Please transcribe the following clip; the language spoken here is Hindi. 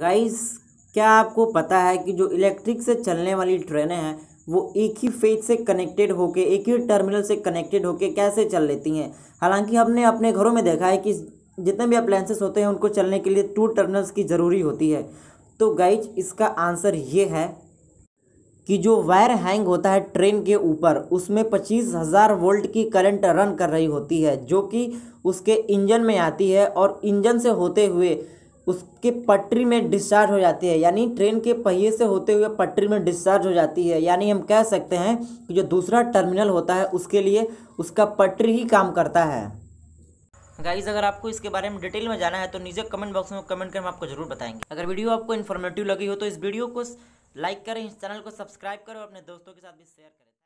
गाइस क्या आपको पता है कि जो इलेक्ट्रिक से चलने वाली ट्रेनें हैं वो एक ही फेज से कनेक्टेड होके एक ही टर्मिनल से कनेक्टेड होके कैसे चल लेती हैं हालांकि हमने अपने घरों में देखा है कि जितने भी अप्लायंसेस होते हैं उनको चलने के लिए टू टर्मिनल्स की ज़रूरी होती है तो गाइज इसका आंसर ये है कि जो वायर हैंग होता है ट्रेन के ऊपर उसमें पच्चीस हज़ार वोल्ट की करंट रन कर रही होती है जो कि उसके इंजन में आती है और इंजन से होते हुए उसके पटरी में डिस्चार्ज हो जाती है यानी ट्रेन के पहिए से होते हुए पटरी में डिस्चार्ज हो जाती है यानी हम कह सकते हैं कि जो दूसरा टर्मिनल होता है उसके लिए उसका पटरी ही काम करता है गाइज अगर आपको इसके बारे में डिटेल में जाना है तो नीचे कमेंट बॉक्स में कमेंट कर हम आपको जरूर बताएंगे अगर वीडियो आपको इन्फॉर्मेटिव लगी हो तो इस वीडियो को लाइक करें इस चैनल को सब्सक्राइब करें और अपने दोस्तों के साथ भी शेयर करें